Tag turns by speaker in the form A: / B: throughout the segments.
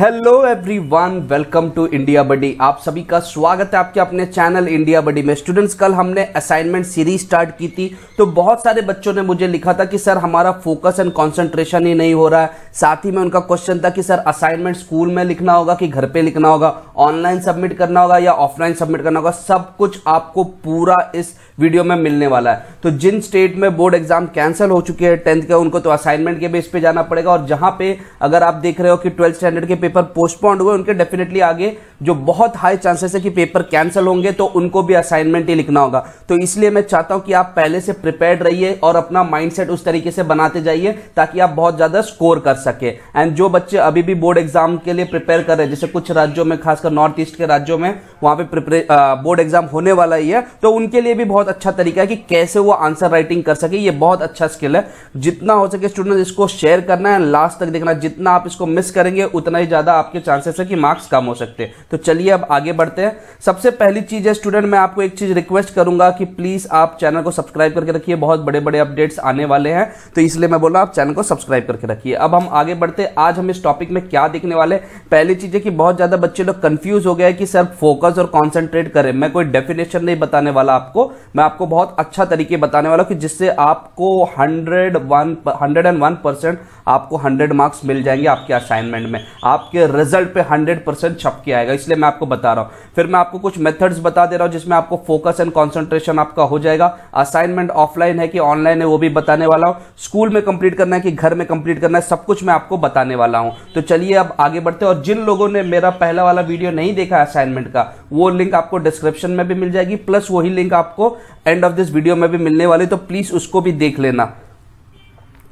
A: hello everyone welcome to India buddy आप सभी का स्वागत है आपके अपने चैनल इंडिया बडी में स्टूडेंट्स कल हमने असाइनमेंट सीरीज स्टार्ट की थी तो बहुत सारे बच्चों ने मुझे लिखा था कि सर हमारा फोकस एंड कंसंट्रेशन ही नहीं हो रहा है साथ ही में उनका क्वेश्चन था कि सर असाइनमेंट स्कूल में लिखना होगा कि घर पे लिखना होगा ऑनलाइन सबमिट करना होगा या ऑफलाइन सबमिट करना होगा सब कुछ आपको पूरा इस वीडियो में मिलने वाला है तो जिन स्टेट में बोर्ड एग्जाम कैंसिल हो चुके हैं टेंथ के उनको तो असाइनमेंट के बेस पे जाना पड़ेगा और जहां पे अगर आप देख रहे हो कि ट्वेल्थ स्टैंडर्ड के पेपर पोस्टपोन्ड हुए उनके डेफिनेटली आगे जो बहुत हाई चांसेस है कि पेपर कैंसिल होंगे तो उनको भी असाइनमेंट ही लिखना होगा तो इसलिए मैं चाहता हूं कि आप पहले से प्रिपेयर रहिए और अपना माइंडसेट उस तरीके से बनाते जाइए ताकि आप बहुत ज्यादा स्कोर कर सके एंड जो बच्चे अभी भी बोर्ड एग्जाम के लिए प्रिपेयर कर रहे हैं जैसे कुछ राज्यों में खासकर नॉर्थ ईस्ट के राज्यों में वहां पर बोर्ड एग्जाम होने वाला ही है तो उनके लिए भी बहुत अच्छा तरीका है कि कैसे वो आंसर राइटिंग कर सके ये बहुत अच्छा स्किल है जितना हो सके स्टूडेंट इसको शेयर करना है लास्ट तक देखना जितना आप इसको मिस करेंगे उतना ही ज़्यादा आपके चांसेस है कि मार्क्स कम हो सकते हैं तो चलिए अब आगे बढ़ते हैं सबसे पहली चीज़ है स्टूडेंट मैं आपको एक चीज़ रिक्वेस्ट करूंगा कि प्लीज़ आप चैनल को सब्सक्राइब करके रखिए बहुत बड़े बड़े अपडेट्स आने वाले हैं तो इसलिए मैं बोला आप चैनल को सब्सक्राइब करके रखिए अब हम आगे बढ़ते हैं आज हम इस टॉपिक में क्या देखने वाले पहली चीज़ है कि बहुत ज़्यादा बच्चे लोग कन्फ्यूज हो गया हैं कि सर फोकस और कॉन्सेंट्रेट करें मैं कोई डेफिनेशन नहीं बताने वाला आपको मैं आपको बहुत अच्छा तरीके बताने वाला हूँ कि जिससे आपको hundred one hundred and one percent आपको हंड्रेड मार्क्स मिल जाएंगे आपके असाइनमेंट में आप आपके रिजल्ट पे 100 परसेंट छप के आएगा इसलिए मैं आपको बता रहा हूँ फिर मैं आपको कुछ मेथड्स बता दे रहा हूँ जिसमें आपको फोकस एंड कंसंट्रेशन आपका हो जाएगा असाइनमेंट ऑफलाइन है कि ऑनलाइन है वो भी बताने वाला हूँ स्कूल में कंप्लीट करना है कि घर में कंप्लीट करना है सब कुछ मैं आपको बताने वाला हूं तो चलिए अब आगे बढ़ते हैं और जिन लोगों ने मेरा पहला वाला वीडियो नहीं देखा असाइनमेंट का वो लिंक आपको डिस्क्रिप्शन में भी मिल जाएगी प्लस वही लिंक आपको एंड ऑफ दिस वीडियो में भी मिलने वाली तो प्लीज उसको भी देख लेना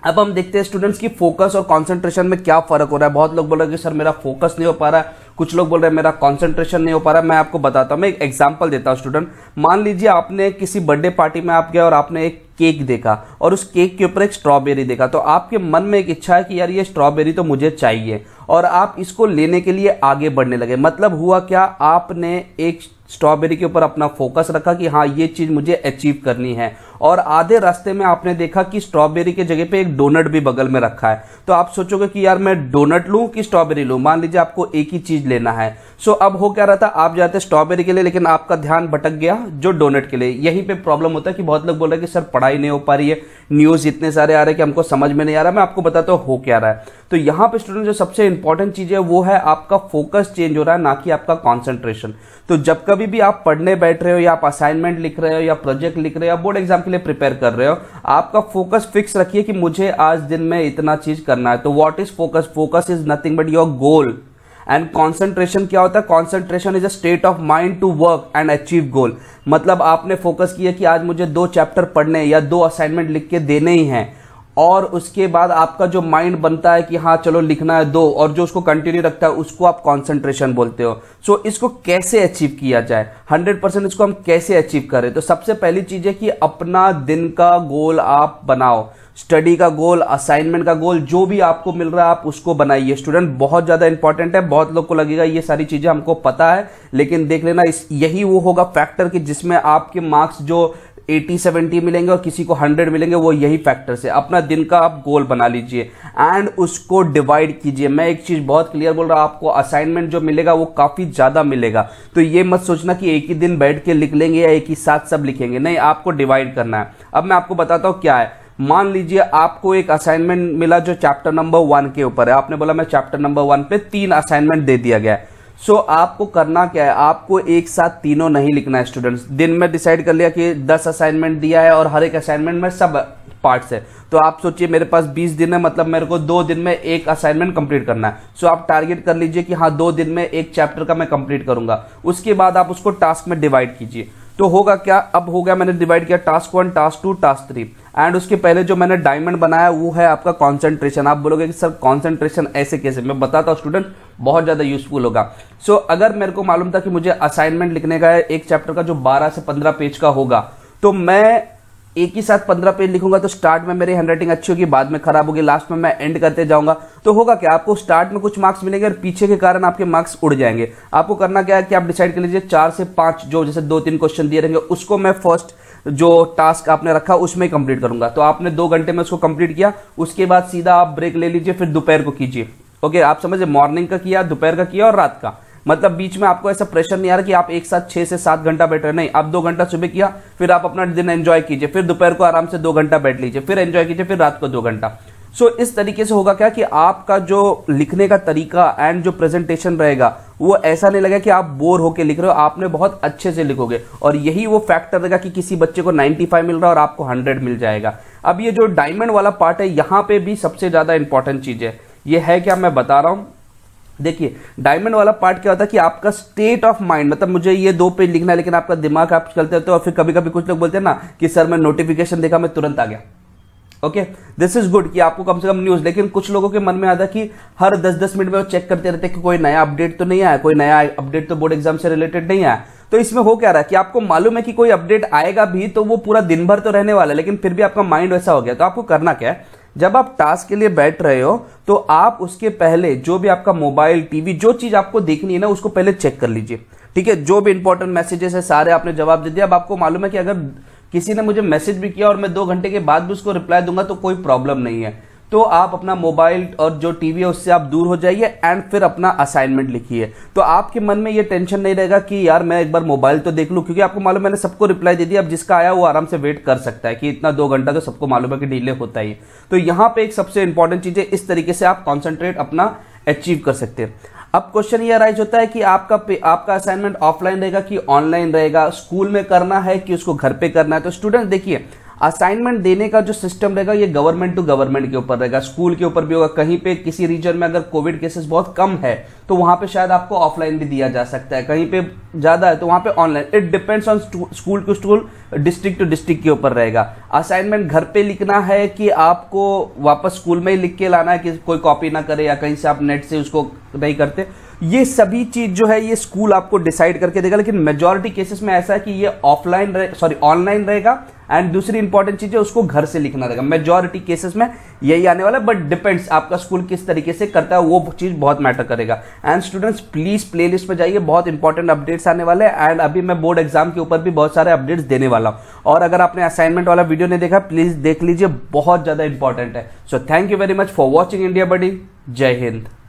A: अब हम देखते हैं स्टूडेंट्स की फोकस और कंसंट्रेशन में क्या फर्क हो रहा है बहुत लोग बोल रहे हैं कि सर मेरा फोकस नहीं हो पा रहा है कुछ लोग बोल रहे हैं मेरा कंसंट्रेशन नहीं हो पा रहा है मैं आपको बताता हूँ मैं एक एग्जांपल देता हूँ स्टूडेंट मान लीजिए आपने किसी बर्थडे पार्टी में आप गए और आपने एक केक देखा और उस केक के ऊपर एक स्ट्रॉबेरी देखा तो आपके मन में एक इच्छा है कि यार ये स्ट्रॉबेरी तो मुझे चाहिए और आप इसको लेने के लिए आगे बढ़ने लगे मतलब हुआ क्या आपने एक स्ट्रॉबेरी के ऊपर अपना फोकस रखा कि हाँ ये चीज़ मुझे अचीव करनी है और आधे रास्ते में आपने देखा कि स्ट्रॉबेरी के जगह पे एक डोनट भी बगल में रखा है तो आप सोचोगे कि यार मैं डोनट लू कि स्ट्रॉबेरी लू मान लीजिए आपको एक ही चीज़ लेना है सो अब हो क्या रहा था आप जाते स्ट्रॉबेरी के लिए लेकिन आपका ध्यान भटक गया जो डोनट के लिए यहीं पर प्रॉब्लम होता है कि बहुत लोग बोल रहे कि सर पढ़ाई नहीं हो पा रही है न्यूज़ इतने सारे आ रहे हैं कि हमको समझ में नहीं आ रहा मैं आपको बताता हूँ हो क्या रहा है तो यहां पे स्टूडेंट जो सबसे इंपॉर्टेंट चीज़ है वो है आपका फोकस चेंज हो रहा है ना कि आपका कॉन्सेंट्रेशन तो जब कभी भी आप पढ़ने बैठ रहे हो या आप असाइनमेंट लिख रहे हो या प्रोजेक्ट लिख रहे हो या बोर्ड एग्जाम के लिए प्रिपेयर कर रहे हो आपका फोकस फिक्स रखिए कि मुझे आज दिन में इतना चीज करना है तो what is focus focus is nothing but your goal and concentration क्या होता है concentration is a state of mind to work and achieve goal मतलब आपने फोकस किया कि आज मुझे दो चैप्टर पढ़ने या दो असाइनमेंट लिख के देने ही हैं और उसके बाद आपका जो माइंड बनता है कि हाँ चलो लिखना है दो और जो उसको कंटिन्यू रखता है उसको आप कंसंट्रेशन बोलते हो सो so, इसको कैसे अचीव किया जाए 100 परसेंट इसको हम कैसे अचीव करें तो सबसे पहली चीज़ है कि अपना दिन का गोल आप बनाओ स्टडी का गोल असाइनमेंट का गोल जो भी आपको मिल रहा है आप उसको बनाइए स्टूडेंट बहुत ज़्यादा इंपॉर्टेंट है बहुत लोग को लगेगा ये सारी चीज़ें हमको पता है लेकिन देख लेना इस यही वो होगा फैक्टर कि जिसमें आपके मार्क्स जो एटी सेवेंटी मिलेंगे और किसी को हंड्रेड मिलेंगे वो यही फैक्टर से अपना दिन का आप गोल बना लीजिए एंड उसको डिवाइड कीजिए मैं एक चीज़ बहुत क्लियर बोल रहा हूँ आपको असाइनमेंट जो मिलेगा वो काफ़ी ज़्यादा मिलेगा तो ये मत सोचना कि एक ही दिन बैठ के लिख लेंगे या एक ही साथ सब लिखेंगे नहीं आपको डिवाइड करना है अब मैं आपको बताता हूँ क्या है मान लीजिए आपको एक असाइनमेंट मिला जो चैप्टर नंबर वन के ऊपर है आपने बोला मैं चैप्टर नंबर वन पे तीन असाइनमेंट दे दिया गया है सो so, आपको करना क्या है आपको एक साथ तीनों नहीं लिखना है स्टूडेंट्स दिन में डिसाइड कर लिया कि दस असाइनमेंट दिया है और हर एक असाइनमेंट में सब पार्ट्स है तो आप सोचिए मेरे पास बीस दिन है मतलब मेरे को दो दिन में एक असाइनमेंट कंप्लीट करना है सो so, आप टारगेट कर लीजिए कि हाँ दो दिन में एक चैप्टर का मैं कंप्लीट करूंगा उसके बाद आप उसको टास्क में डिवाइड कीजिए तो होगा क्या अब हो गया मैंने डिवाइड किया task one task two task three and उसके पहले जो मैंने डायमंड बनाया वो है आपका कॉन्सेंट्रेशन आप बोलोगे कि सर कॉन्सेंट्रेशन ऐसे कैसे मैं बताता हूँ स्टूडेंट बहुत ज़्यादा यूजफुल होगा सो so, अगर मेरे को मालूम था कि मुझे असाइनमेंट लिखने का है एक चैप्टर का जो बारह से पंद्रह पेज का होगा तो मैं एक ही साथ पंद्रह पेज लिखूंगा तो स्टार्ट में मेरी हैंड राइटिंग अच्छी होगी बाद में खराब होगी लास्ट में मैं एंड करते जाऊंगा तो होगा क्या आपको स्टार्ट में कुछ मार्क्स मिलेंगे और पीछे के कारण आपके मार्क्स उड़ जाएंगे आपको करना क्या है कि आप डिसाइड कर लीजिए चार से पांच जो जैसे दो तीन क्वेश्चन दिए रहेंगे उसको मैं फर्स्ट जो टास्क आपने रखा उसमें कंप्लीट करूंगा तो आपने दो घंटे में उसको कंप्लीट किया उसके बाद सीधा आप ब्रेक ले लीजिए फिर दोपहर को कीजिए ओके आप समझे मॉर्निंग का किया दोपहर का किया और रात का मतलब बीच में आपको ऐसा प्रेशर नहीं आ रहा कि आप एक साथ छह से सात घंटा बैठ रहे नहीं आप दो घंटा सुबह किया फिर आप अपना दिन एंजॉय कीजिए फिर दोपहर को आराम से दो घंटा बैठ लीजिए फिर एंजॉय कीजिए फिर रात को दो घंटा सो so, इस तरीके से होगा क्या कि आपका जो लिखने का तरीका एंड जो प्रेजेंटेशन रहेगा वो ऐसा नहीं लगा कि आप बोर होकर लिख रहे हो आपने बहुत अच्छे से लिखोगे और यही वो फैक्टर रहेगा कि किसी बच्चे को 95 मिल रहा है और आपको 100 मिल जाएगा अब ये जो डायमंड वाला पार्ट है यहाँ पे भी सबसे ज़्यादा इंपॉर्टेंट चीज़ है ये है क्या मैं बता रहा हूं देखिए डायमंड वाला पार्ट क्या होता है कि आपका स्टेट ऑफ माइंड मतलब मुझे ये दो पेज लिखना है लेकिन आपका दिमाग आप चलते होते हो और फिर कभी कभी कुछ लोग बोलते हैं ना कि सर मैं नोटिफिकेशन देखा मैं तुरंत आ गया ओके दिस इज गुड कि आपको कम से कम न्यूज लेकिन कुछ लोगों के मन में आता कि हर 10-10 मिनट में वो चेक करते रहते कि कोई नया अपडेट तो नहीं आया कोई नया अपडेट तो बोर्ड एग्जाम से रिलेटेड नहीं आया तो इसमें हो क्या रहा है कि आपको मालूम है कि कोई अपडेट आएगा भी तो वो पूरा दिन भर तो रहने वाला है लेकिन फिर भी आपका माइंड वैसा हो गया तो आपको करना क्या है जब आप टास्क के लिए बैठ रहे हो तो आप उसके पहले जो भी आपका मोबाइल टीवी जो चीज आपको देखनी है ना उसको पहले चेक कर लीजिए ठीक है जो भी इंपॉर्टेंट मैसेजेस है सारे आपने जवाब दे दिया अब आपको मालूम है कि अगर किसी ने मुझे मैसेज भी किया और मैं दो घंटे के बाद भी उसको रिप्लाई दूंगा तो कोई प्रॉब्लम नहीं है तो आप अपना मोबाइल और जो टीवी है उससे आप दूर हो जाइए एंड फिर अपना असाइनमेंट लिखिए तो आपके मन में ये टेंशन नहीं रहेगा कि यार मैं एक बार मोबाइल तो देख लूँ क्योंकि आपको मालूम मैंने सबको रिप्लाई दे दी अब जिसका आया वो आराम से वेट कर सकता है कि इतना दो घंटा तो सबको मालूम है कि डिले होता ही तो यहाँ पर एक सबसे इंपॉर्टेंट चीज़ है इस तरीके से आप कॉन्सेंट्रेट अपना अचीव कर सकते हैं अब क्वेश्चन ये राइज होता है कि आपका आपका असाइनमेंट ऑफलाइन रहेगा कि ऑनलाइन रहेगा स्कूल में करना है कि उसको घर पे करना है तो स्टूडेंट देखिए असाइनमेंट देने का जो सिस्टम रहेगा ये गवर्नमेंट टू गवर्नमेंट के ऊपर रहेगा स्कूल के ऊपर भी होगा कहीं पे किसी रीजन में अगर कोविड केसेस बहुत कम है तो वहां पे शायद आपको ऑफलाइन भी दिया जा सकता है कहीं पे ज्यादा है तो वहां पे online it depends on school to school district to district के ऊपर रहेगा असाइनमेंट घर पे लिखना है कि आपको वापस स्कूल में ही लिख के लाना है कि कोई कॉपी ना करे या कहीं से आप नेट से उसको नहीं करते ये सभी चीज जो है ये स्कूल आपको डिसाइड करके देगा लेकिन मेजोरिटी केसेस में ऐसा है कि ये ऑफलाइन सॉरी ऑनलाइन रहेगा एंड दूसरी इंपॉर्टेंट चीज है उसको घर से लिखना रहेगा मेजोरिटी केसेस में यही आने वाला है बट डिपेंड्स आपका स्कूल किस तरीके से करता है वो चीज़ बहुत मैटर करेगा and students please playlist पर जाइए बहुत इंपॉर्टेंट अपडेट्स आने वाले हैं एंड अभी मैं बोर्ड एग्जाम के ऊपर भी बहुत सारे अपडेट्स देने वाला हूँ और अगर आपने असाइनमेंट वाला वीडियो नहीं देखा प्लीज देख लीजिए बहुत ज़्यादा इंपॉर्टेंट है so thank you very much for watching India buddy जय हिंद